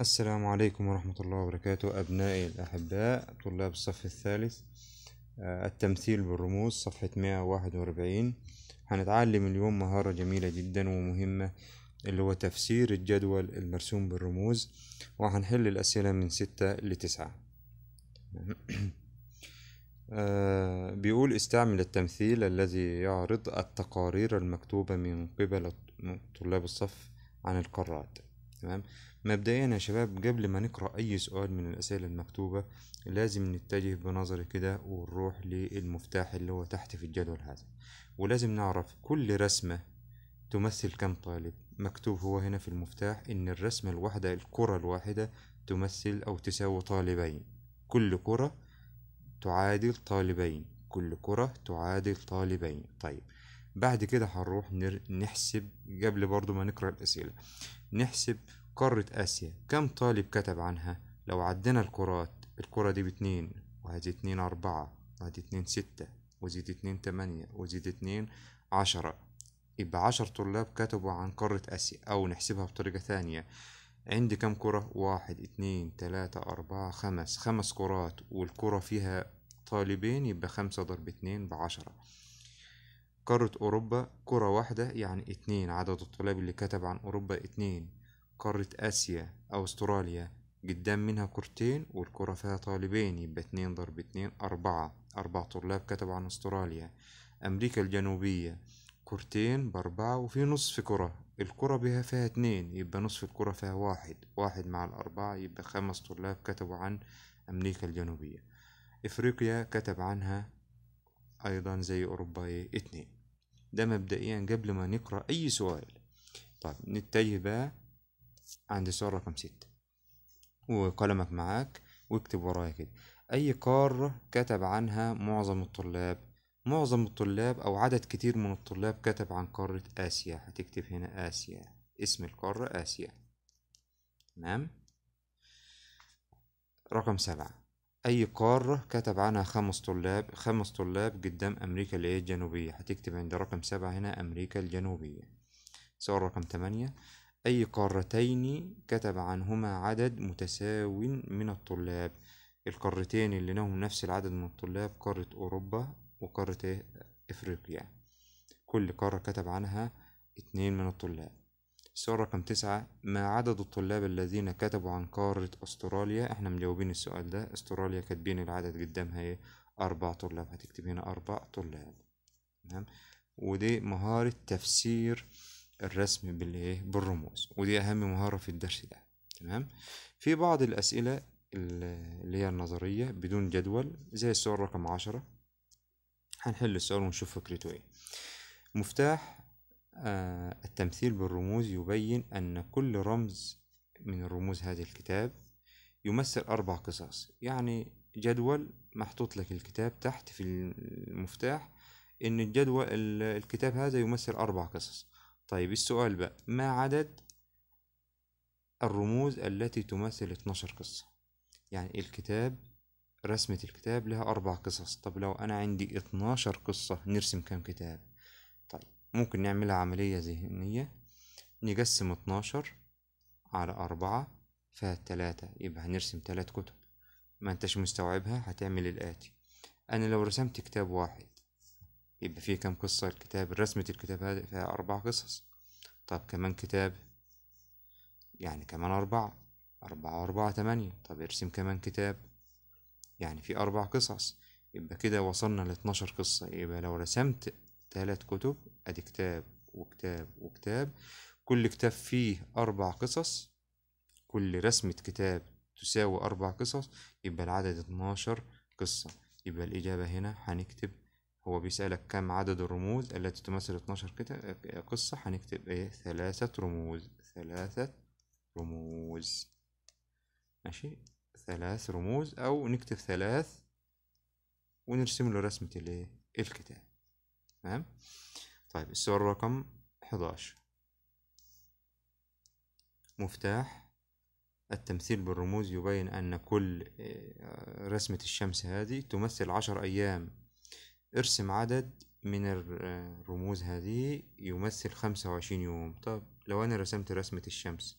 السلام عليكم ورحمة الله وبركاته أبنائي الأحباء طلاب الصف الثالث آه، التمثيل بالرموز صفحة 141 هنتعلم اليوم مهارة جميلة جدا ومهمة اللي هو تفسير الجدول المرسوم بالرموز وهنحل الأسئلة من ستة لتسعة آه، بيقول استعمل التمثيل الذي يعرض التقارير المكتوبة من قبل طلاب الصف عن القارات تمام مبدئيا يا شباب قبل ما نقرأ أي سؤال من الأسئلة المكتوبة لازم نتجه بنظري كده ونروح للمفتاح اللي هو تحت في الجدول هذا ولازم نعرف كل رسمة تمثل كم طالب مكتوب هو هنا في المفتاح إن الرسمة الواحدة الكرة الواحدة تمثل أو تساوي طالبين كل كرة تعادل طالبين كل كرة تعادل طالبين طيب بعد كده هنروح نحسب قبل برضو ما نقرأ الأسئلة نحسب قارة آسيا كم طالب كتب عنها لو عدينا الكرات الكرة دي باتنين وهذه اتنين أربعة وهذه اتنين ستة وزيد اتنين تمانية وزيد اتنين عشرة يبقى عشر طلاب كتبوا عن قارة آسيا أو نحسبها بطريقة ثانية عندي كم كرة واحد اتنين تلاتة أربعة خمس خمس كرات والكرة فيها طالبين يبقى خمسة ضرب اتنين بعشرة قارة أوروبا كرة واحدة يعني اتنين عدد الطلاب اللي كتب عن أوروبا اتنين قارة آسيا أو أستراليا قدام منها كرتين والكرة فيها طالبين يبقى اتنين ضرب اتنين أربعة أربع طلاب كتبوا عن أستراليا أمريكا الجنوبية كرتين بأربعة وفي نصف كرة الكرة بها فيها اتنين يبقى نصف الكرة فيها واحد واحد مع الأربعة يبقى خمس طلاب كتبوا عن أمريكا الجنوبية إفريقيا كتب عنها أيضا زي أوروبا إيه، اتنين ده مبدئيا قبل ما نقرأ أي سؤال طيب نتجه بقى عند السؤال رقم ستة وقلمك معاك واكتب ورايا كده أي قارة كتب عنها معظم الطلاب معظم الطلاب أو عدد كتير من الطلاب كتب عن قارة آسيا هتكتب هنا آسيا اسم القارة آسيا تمام رقم سبعة أي قارة كتب عنها خمس طلاب خمس طلاب قدام أمريكا اللي هي الجنوبية هتكتب عند رقم سبعة هنا أمريكا الجنوبية سؤال رقم تمانية أي قارتين كتب عنهما عدد متساو من الطلاب القارتين اللي لهم نفس العدد من الطلاب قارة أوروبا وقارة إفريقيا كل قارة كتب عنها اتنين من الطلاب السؤال رقم تسعة ما عدد الطلاب الذين كتبوا عن قارة أستراليا احنا مجاوبين السؤال ده أستراليا كاتبين العدد قدامها ايه أربع طلاب هتكتب هنا أربع طلاب تمام ودي مهارة تفسير الرسم بالايه بالرموز ودي أهم مهارة في الدرس ده تمام في بعض الأسئلة اللي هي النظرية بدون جدول زي السؤال رقم عشرة هنحل السؤال ونشوف فكرته ايه مفتاح آه، التمثيل بالرموز يبين أن كل رمز من رموز هذا الكتاب يمثل أربع قصص يعني جدول محطوط لك الكتاب تحت في المفتاح إن الجدول الكتاب هذا يمثل أربع قصص طيب السؤال بقى ما عدد الرموز التي تمثل 12 قصة يعني الكتاب رسمة الكتاب لها أربع قصص طب لو أنا عندي 12 قصة نرسم كم كتاب ممكن نعملها عملية ذهنية نقسم اتناشر على أربعة فتلاتة يبقى هنرسم تلات كتب ما انتش مستوعبها هتعمل الآتي أنا لو رسمت كتاب واحد يبقى فيه كام قصة الكتاب رسمة الكتاب هذا فيها أربع قصص طب كمان كتاب يعني كمان أربعة أربعة وأربعة تمانية طب ارسم كمان كتاب يعني في أربع قصص يبقى كده وصلنا لاتناشر قصة يبقى لو رسمت ثلاث كتب ادي كتاب وكتاب وكتاب كل كتاب فيه اربع قصص كل رسمة كتاب تساوي اربع قصص يبقى العدد اتناشر قصة يبقى الاجابة هنا هنكتب هو بيسألك كم عدد الرموز التي تمثل اتناشر قصة هنكتب ايه ثلاثة رموز ثلاثة رموز ماشي ثلاث رموز او نكتب ثلاث ونرسم له رسمة الايه الكتاب فاهم طيب السؤال رقم 11 مفتاح التمثيل بالرموز يبين أن كل آه، رسمة الشمس هذه تمثل عشر أيام ارسم عدد من آه، الرموز هذه يمثل خمسة وعشرين يوم طب لو أنا رسمت رسمة الشمس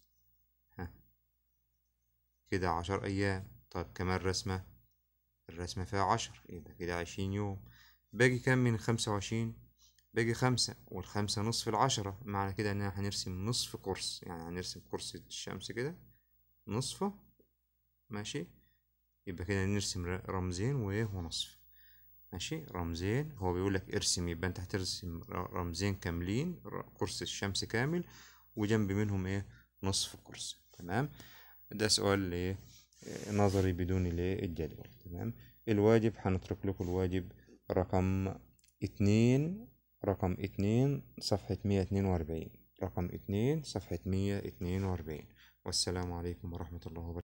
ها كده عشر أيام طب كمان رسمة الرسمة فيها عشر يبقى كده عشرين يوم باقي كام من خمسة وعشرين باقي خمسة والخمسة نصف العشرة معنى كده إن هنرسم نصف قرص يعني هنرسم قرص الشمس كده نصفه ماشي يبقى كده نرسم رمزين وإيه ونصف ماشي رمزين هو بيقول لك ارسم يبقى أنت هترسم رمزين كاملين قرص الشمس كامل وجنب منهم إيه نصف قرص تمام ده سؤال إيه نظري بدون الإيه الجدول تمام الواجب هنترك لكم الواجب رقم اتنين رقم اتنين صفحة مية اتنين وأربعين رقم اتنين صفحة مية اتنين وأربعين والسلام عليكم ورحمة الله وبركاته